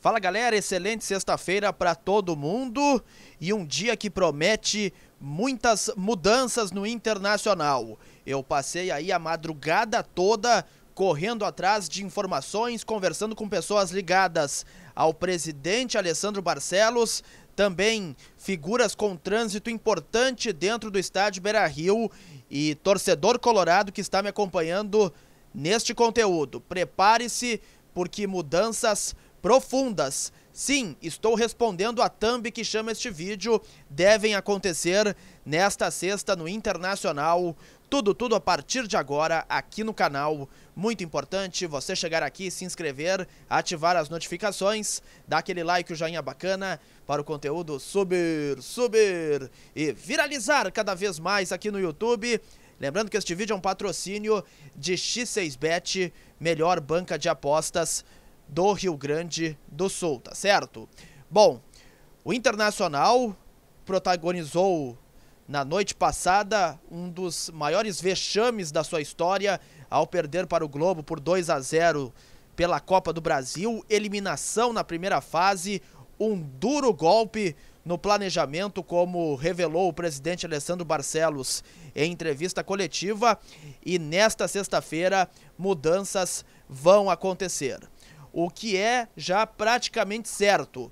Fala galera, excelente sexta-feira para todo mundo e um dia que promete muitas mudanças no internacional. Eu passei aí a madrugada toda correndo atrás de informações, conversando com pessoas ligadas ao presidente Alessandro Barcelos, também figuras com trânsito importante dentro do estádio Beira-Rio e torcedor colorado que está me acompanhando neste conteúdo. Prepare-se porque mudanças profundas. Sim, estou respondendo a thumb que chama este vídeo. Devem acontecer nesta sexta no Internacional. Tudo, tudo a partir de agora aqui no canal. Muito importante você chegar aqui, se inscrever, ativar as notificações, dar aquele like, o joinha bacana para o conteúdo subir, subir e viralizar cada vez mais aqui no YouTube. Lembrando que este vídeo é um patrocínio de X6Bet, melhor banca de apostas do Rio Grande do Sul, tá certo? Bom, o Internacional protagonizou na noite passada um dos maiores vexames da sua história ao perder para o Globo por 2 a 0 pela Copa do Brasil, eliminação na primeira fase, um duro golpe no planejamento, como revelou o presidente Alessandro Barcelos em entrevista coletiva, e nesta sexta-feira mudanças vão acontecer o que é já praticamente certo.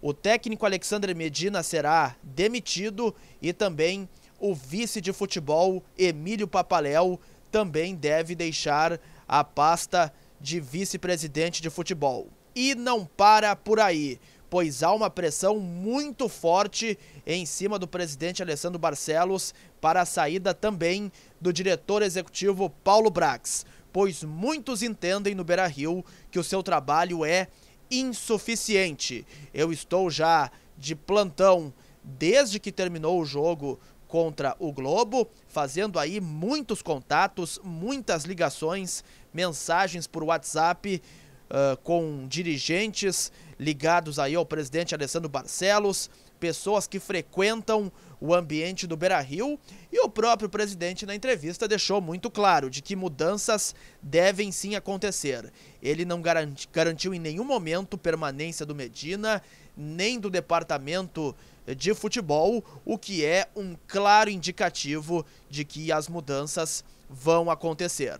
O técnico Alexandre Medina será demitido e também o vice de futebol Emílio Papaléu também deve deixar a pasta de vice-presidente de futebol. E não para por aí, pois há uma pressão muito forte em cima do presidente Alessandro Barcelos para a saída também do diretor executivo Paulo Brax pois muitos entendem no Beira Rio que o seu trabalho é insuficiente. Eu estou já de plantão desde que terminou o jogo contra o Globo, fazendo aí muitos contatos, muitas ligações, mensagens por WhatsApp uh, com dirigentes ligados aí ao presidente Alessandro Barcelos, pessoas que frequentam o ambiente do Beira-Rio e o próprio presidente na entrevista deixou muito claro de que mudanças devem sim acontecer. Ele não garanti, garantiu em nenhum momento permanência do Medina, nem do departamento de futebol, o que é um claro indicativo de que as mudanças vão acontecer.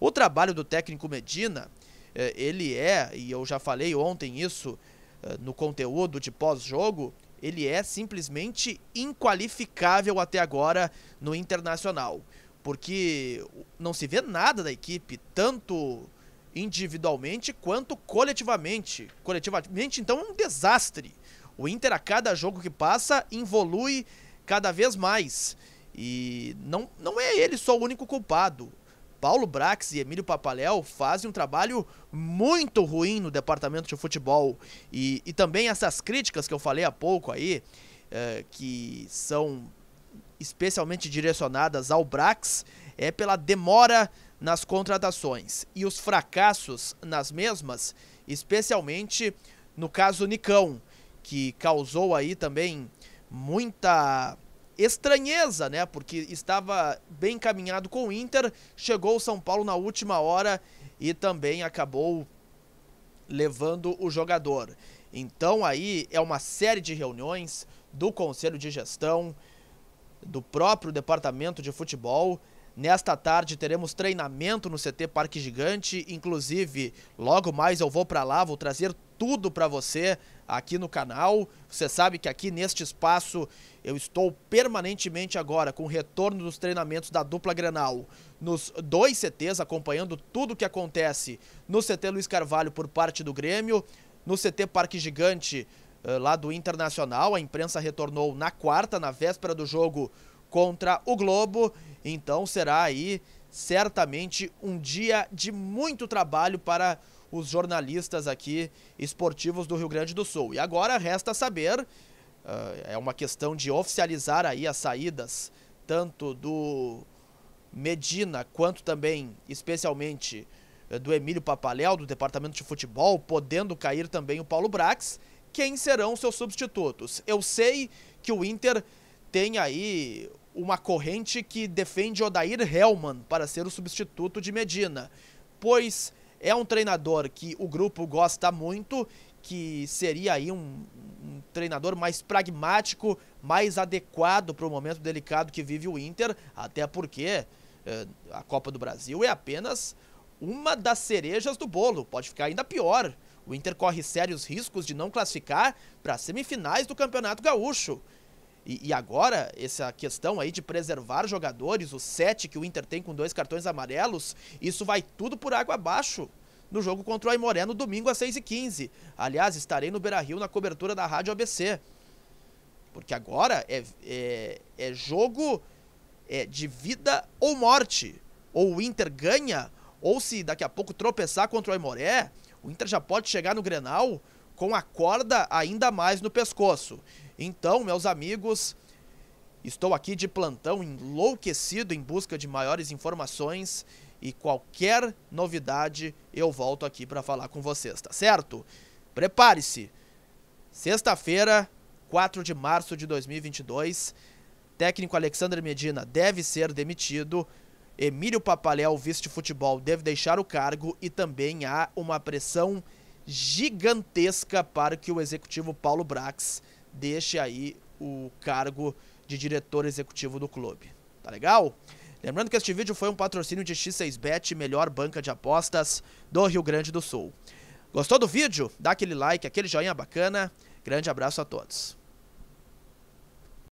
O trabalho do técnico Medina é, ele é, e eu já falei ontem isso é, no conteúdo de pós-jogo, ele é simplesmente inqualificável até agora no Internacional. Porque não se vê nada da equipe, tanto individualmente quanto coletivamente. Coletivamente, então, é um desastre. O Inter, a cada jogo que passa, evolui cada vez mais. E não, não é ele só o único culpado. Paulo Brax e Emílio Papaléu fazem um trabalho muito ruim no departamento de futebol. E, e também essas críticas que eu falei há pouco aí, é, que são especialmente direcionadas ao Brax, é pela demora nas contratações e os fracassos nas mesmas, especialmente no caso Nicão, que causou aí também muita estranheza, né? Porque estava bem encaminhado com o Inter, chegou o São Paulo na última hora e também acabou levando o jogador. Então aí é uma série de reuniões do Conselho de Gestão, do próprio Departamento de Futebol, Nesta tarde teremos treinamento no CT Parque Gigante, inclusive logo mais eu vou para lá, vou trazer tudo para você aqui no canal. Você sabe que aqui neste espaço eu estou permanentemente agora com o retorno dos treinamentos da dupla Grenal nos dois CTs, acompanhando tudo o que acontece no CT Luiz Carvalho por parte do Grêmio, no CT Parque Gigante eh, lá do Internacional. A imprensa retornou na quarta, na véspera do jogo contra o Globo. Então será aí certamente um dia de muito trabalho para os jornalistas aqui esportivos do Rio Grande do Sul. E agora resta saber, uh, é uma questão de oficializar aí as saídas tanto do Medina quanto também especialmente eh, do Emílio Papaléu, do Departamento de Futebol, podendo cair também o Paulo Brax, quem serão seus substitutos? Eu sei que o Inter tem aí uma corrente que defende Odair Hellman para ser o substituto de Medina, pois é um treinador que o grupo gosta muito, que seria aí um, um treinador mais pragmático, mais adequado para o momento delicado que vive o Inter, até porque eh, a Copa do Brasil é apenas uma das cerejas do bolo, pode ficar ainda pior. O Inter corre sérios riscos de não classificar para as semifinais do Campeonato Gaúcho. E, e, agora, essa questão aí de preservar jogadores, o sete que o Inter tem com dois cartões amarelos, isso vai tudo por água abaixo no jogo contra o Aimoré no domingo às 6h15. Aliás, estarei no Beira-Rio na cobertura da Rádio ABC. Porque agora é, é, é jogo é, de vida ou morte. Ou o Inter ganha, ou se daqui a pouco tropeçar contra o Aimoré, o Inter já pode chegar no Grenal com a corda ainda mais no pescoço. Então, meus amigos, estou aqui de plantão enlouquecido em busca de maiores informações e qualquer novidade eu volto aqui para falar com vocês, tá certo? Prepare-se. Sexta-feira, 4 de março de 2022, técnico Alexandre Medina deve ser demitido. Emílio Papaléu, vice de futebol, deve deixar o cargo e também há uma pressão gigantesca para que o executivo Paulo Brax deixe aí o cargo de diretor executivo do clube. Tá legal? Lembrando que este vídeo foi um patrocínio de X6Bet, melhor banca de apostas do Rio Grande do Sul. Gostou do vídeo? Dá aquele like, aquele joinha bacana. Grande abraço a todos.